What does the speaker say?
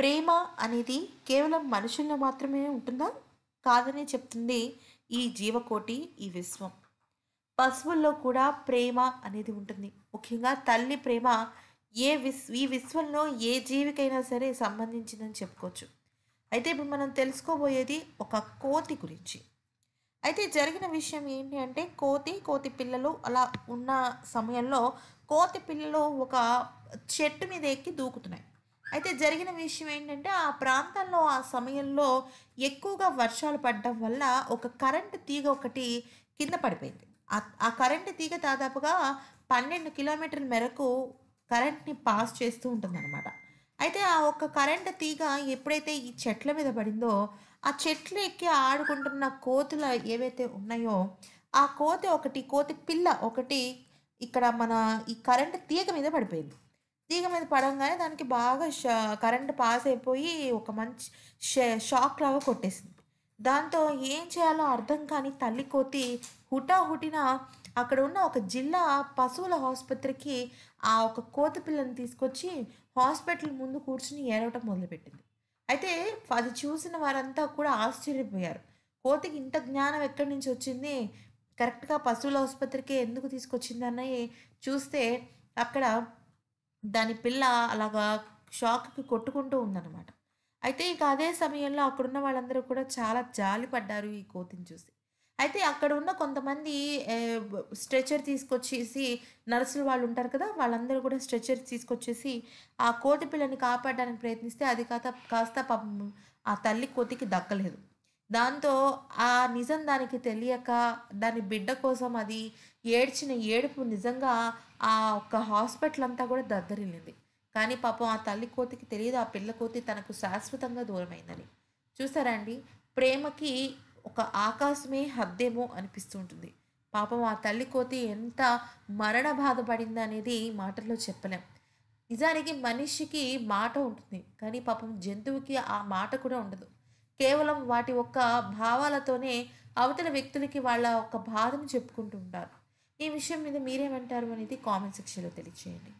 ప్రేమ అనేది కేవలం మనుషుల్లో మాత్రమే ఉంటుందా కాదని చెప్తుంది ఈ జీవకోటి ఈ విశ్వం పశువుల్లో కూడా ప్రేమ అనేది ఉంటుంది ముఖ్యంగా తల్లి ప్రేమ ఏ విశ్ ఈ విశ్వంలో ఏ జీవికైనా సరే సంబంధించిందని చెప్పుకోవచ్చు అయితే ఇప్పుడు మనం తెలుసుకోబోయేది ఒక కోతి గురించి అయితే జరిగిన విషయం ఏంటి అంటే కోతి కోతి పిల్లలు అలా ఉన్న సమయంలో కోతి పిల్లలు ఒక చెట్టు మీద ఎక్కి దూకుతున్నాయి అయితే జరిగిన విషయం ఏంటంటే ఆ ప్రాంతంలో ఆ సమయంలో ఎక్కువగా వర్షాలు పడడం వల్ల ఒక కరెంటు తీగ ఒకటి కింద పడిపోయింది ఆ కరెంటు తీగ దాదాపుగా పన్నెండు కిలోమీటర్ల మేరకు కరెంట్ని పాస్ చేస్తూ ఉంటుందన్నమాట అయితే ఆ ఒక్క కరెంటు తీగ ఎప్పుడైతే ఈ చెట్ల మీద పడిందో ఆ చెట్లు ఎక్కి ఆడుకుంటున్న కోతులు ఏవైతే ఉన్నాయో ఆ కోతి ఒకటి కోతి పిల్ల ఒకటి ఇక్కడ మన ఈ కరెంటు తీగ మీద పడిపోయింది తీగ మీద పడంగానే దానికి బాగా షా కరెంట్ పాస్ అయిపోయి ఒక మంచి షే షాక్ లాగా కొట్టేసింది దాంతో ఏం చేయాలో అర్థం కాని తల్లి కోతి హుటా హుటిన అక్కడ ఉన్న ఒక జిల్లా పశువుల ఆసుపత్రికి ఆ ఒక కోత పిల్లని తీసుకొచ్చి హాస్పిటల్ ముందు కూర్చుని ఏడవటం మొదలుపెట్టింది అయితే అది చూసిన వారంతా కూడా ఆశ్చర్యపోయారు కోతికి ఇంత జ్ఞానం ఎక్కడి నుంచి వచ్చింది కరెక్ట్గా పశువుల ఆసుపత్రికి ఎందుకు తీసుకొచ్చిందని చూస్తే అక్కడ దాని పిల్ల అలాగా షాక్కి కొట్టుకుంటూ ఉందన్నమాట అయితే ఇక అదే సమయంలో అక్కడున్న వాళ్ళందరూ కూడా చాలా జాలి పడ్డారు ఈ కోతిని చూసి అయితే అక్కడ ఉన్న కొంతమంది స్ట్రెచర్ తీసుకొచ్చేసి నర్సులు వాళ్ళు ఉంటారు కదా వాళ్ళందరూ కూడా స్ట్రెచర్ తీసుకొచ్చేసి ఆ కోతి పిల్లని కాపాడడానికి ప్రయత్నిస్తే అది కాస్త కాస్త ఆ తల్లి కోతికి దక్కలేదు దాంతో ఆ నిజం దానికి తెలియక దాని బిడ్డ కోసం అది ఏడ్చిన ఏడుపు నిజంగా ఆ ఒక్క హాస్పిటల్ అంతా కూడా దద్దరిల్లింది కానీ పాపం ఆ తల్లి కోతికి తెలియదు ఆ పిల్ల కోతి తనకు శాశ్వతంగా దూరమైందని చూసారా అండి ప్రేమకి ఒక ఆకాశమే హద్దేమో అనిపిస్తుంటుంది పాపం ఆ తల్లి కోతి ఎంత మరణ బాధపడింది అనేది మాటల్లో చెప్పలేం నిజానికి మనిషికి మాట ఉంటుంది కానీ పాపం జంతువుకి ఆ మాట కూడా ఉండదు కేవలం వాటి యొక్క భావాలతోనే అవతల వ్యక్తులకి వాళ్ళ యొక్క బాధను చెప్పుకుంటుంటారు ఈ విషయం మీద మీరేమంటారు అనేది కామెంట్ సెక్షన్లో తెలియచేయండి